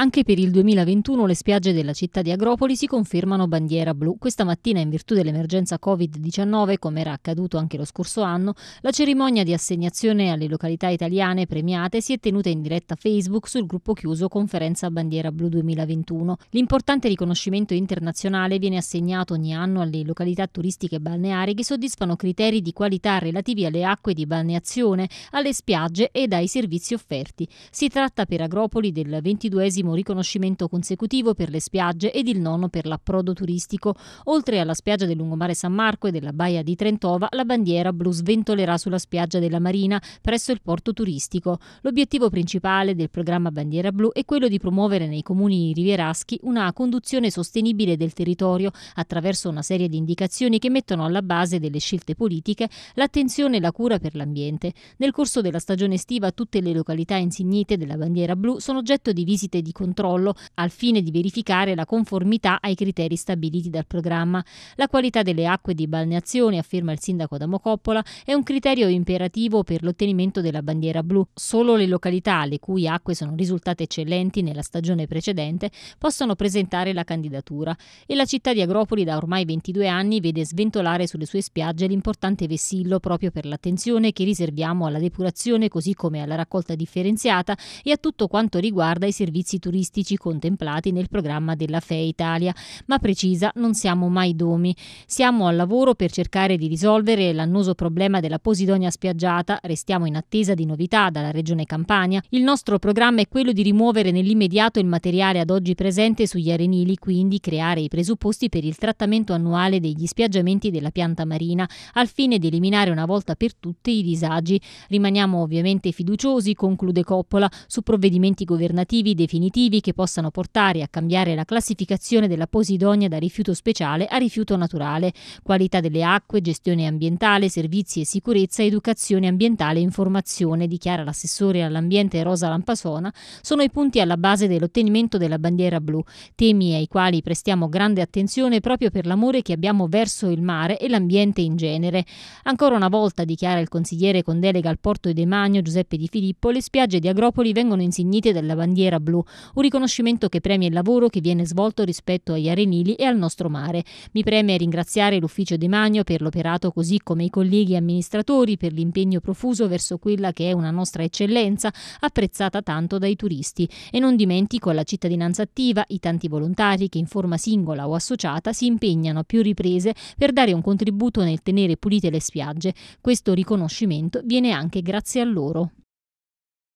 Anche per il 2021 le spiagge della città di Agropoli si confermano bandiera blu. Questa mattina, in virtù dell'emergenza Covid-19, come era accaduto anche lo scorso anno, la cerimonia di assegnazione alle località italiane premiate si è tenuta in diretta Facebook sul gruppo chiuso Conferenza Bandiera Blu 2021. L'importante riconoscimento internazionale viene assegnato ogni anno alle località turistiche balneari che soddisfano criteri di qualità relativi alle acque di balneazione, alle spiagge ed ai servizi offerti. Si tratta per Agropoli del 22 decimo riconoscimento consecutivo per le spiagge ed il nono per l'approdo turistico. Oltre alla spiaggia del lungomare San Marco e della baia di Trentova, la bandiera blu sventolerà sulla spiaggia della Marina presso il porto turistico. L'obiettivo principale del programma Bandiera Blu è quello di promuovere nei comuni rivieraschi una conduzione sostenibile del territorio attraverso una serie di indicazioni che mettono alla base delle scelte politiche l'attenzione e la cura per l'ambiente. Nel corso della stagione estiva tutte le località insignite della bandiera blu sono oggetto di visite di controllo al fine di verificare la conformità ai criteri stabiliti dal programma. La qualità delle acque di balneazione, afferma il sindaco Damocoppola, è un criterio imperativo per l'ottenimento della bandiera blu. Solo le località le cui acque sono risultate eccellenti nella stagione precedente possono presentare la candidatura e la città di Agropoli da ormai 22 anni vede sventolare sulle sue spiagge l'importante vessillo proprio per l'attenzione che riserviamo alla depurazione così come alla raccolta differenziata e a tutto quanto riguarda i servizi turistici turistici contemplati nel programma della FE Italia, ma precisa non siamo mai domi. Siamo al lavoro per cercare di risolvere l'annoso problema della Posidonia spiaggiata, restiamo in attesa di novità dalla Regione Campania. Il nostro programma è quello di rimuovere nell'immediato il materiale ad oggi presente sugli arenili, quindi creare i presupposti per il trattamento annuale degli spiaggiamenti della pianta marina, al fine di eliminare una volta per tutte i disagi. Rimaniamo ovviamente fiduciosi, conclude Coppola, su provvedimenti governativi definiti definitivi che possano portare a cambiare la classificazione della Posidonia da rifiuto speciale a rifiuto naturale, qualità delle acque, gestione ambientale, servizi e sicurezza, educazione ambientale e informazione, dichiara l'assessore all'ambiente Rosa Lampasona, sono i punti alla base dell'ottenimento della bandiera blu, temi ai quali prestiamo grande attenzione proprio per l'amore che abbiamo verso il mare e l'ambiente in genere. Ancora una volta, dichiara il consigliere con delega al porto e demagno Giuseppe Di Filippo, le spiagge di Agropoli vengono insignite dalla bandiera blu, un riconoscimento che premia il lavoro che viene svolto rispetto agli arenili e al nostro mare. Mi preme ringraziare l'Ufficio di Magno per l'operato così come i colleghi amministratori per l'impegno profuso verso quella che è una nostra eccellenza apprezzata tanto dai turisti e non dimentico la cittadinanza attiva i tanti volontari che in forma singola o associata si impegnano a più riprese per dare un contributo nel tenere pulite le spiagge. Questo riconoscimento viene anche grazie a loro.